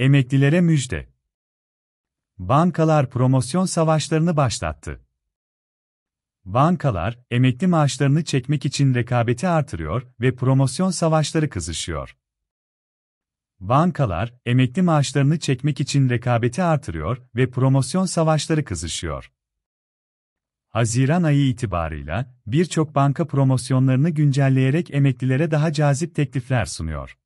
Emeklilere müjde. Bankalar promosyon savaşlarını başlattı. Bankalar, emekli maaşlarını çekmek için rekabeti artırıyor ve promosyon savaşları kızışıyor. Bankalar, emekli maaşlarını çekmek için rekabeti artırıyor ve promosyon savaşları kızışıyor. Haziran ayı itibarıyla birçok banka promosyonlarını güncelleyerek emeklilere daha cazip teklifler sunuyor.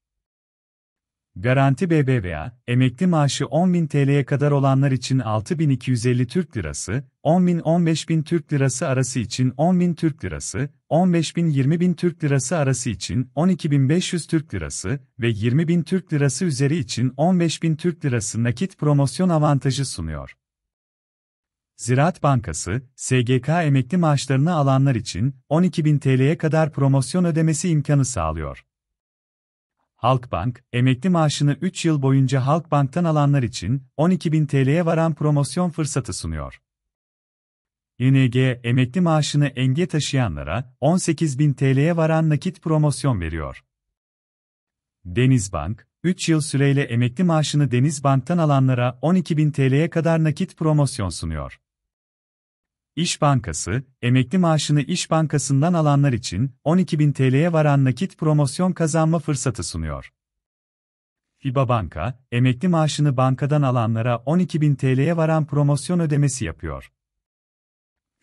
Garanti BBVA, emekli maaşı 10.000 TL'ye kadar olanlar için 6.250 Türk Lirası, 10.000-15.000 Türk Lirası arası için 10.000 Türk Lirası, 15.000-20.000 Türk Lirası arası için 12.500 Türk Lirası ve 20.000 Türk Lirası üzeri için 15.000 Türk Lirası nakit promosyon avantajı sunuyor. Ziraat Bankası, SGK emekli maaşlarını alanlar için 12.000 TL'ye kadar promosyon ödemesi imkanı sağlıyor. Halkbank, emekli maaşını 3 yıl boyunca Halkbank'tan alanlar için 12.000 TL'ye varan promosyon fırsatı sunuyor. YNG, emekli maaşını enge taşıyanlara 18.000 TL'ye varan nakit promosyon veriyor. Denizbank, 3 yıl süreyle emekli maaşını Denizbank'tan alanlara 12.000 TL'ye kadar nakit promosyon sunuyor. İş Bankası, emekli maaşını İş Bankası'ndan alanlar için 12.000 TL'ye varan nakit promosyon kazanma fırsatı sunuyor. FIBA Banka, emekli maaşını bankadan alanlara 12.000 TL'ye varan promosyon ödemesi yapıyor.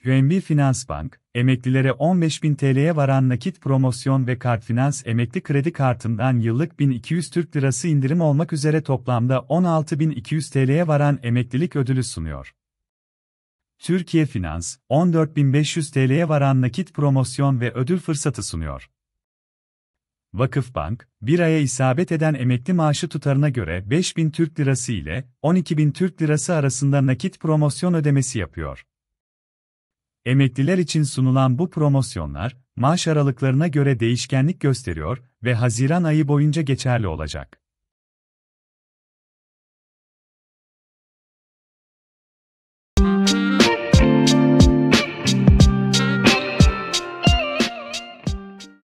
UMB Finans Bank, emeklilere 15.000 TL'ye varan nakit promosyon ve kart finans emekli kredi kartından yıllık 1200 Türk Lirası indirim olmak üzere toplamda 16.200 TL'ye varan emeklilik ödülü sunuyor. Türkiye Finans, 14.500 TL'ye varan nakit promosyon ve ödül fırsatı sunuyor. Vakıfbank, bir aya isabet eden emekli maaşı tutarına göre 5.000 Türk Lirası ile 12.000 Türk Lirası arasında nakit promosyon ödemesi yapıyor. Emekliler için sunulan bu promosyonlar, maaş aralıklarına göre değişkenlik gösteriyor ve Haziran ayı boyunca geçerli olacak.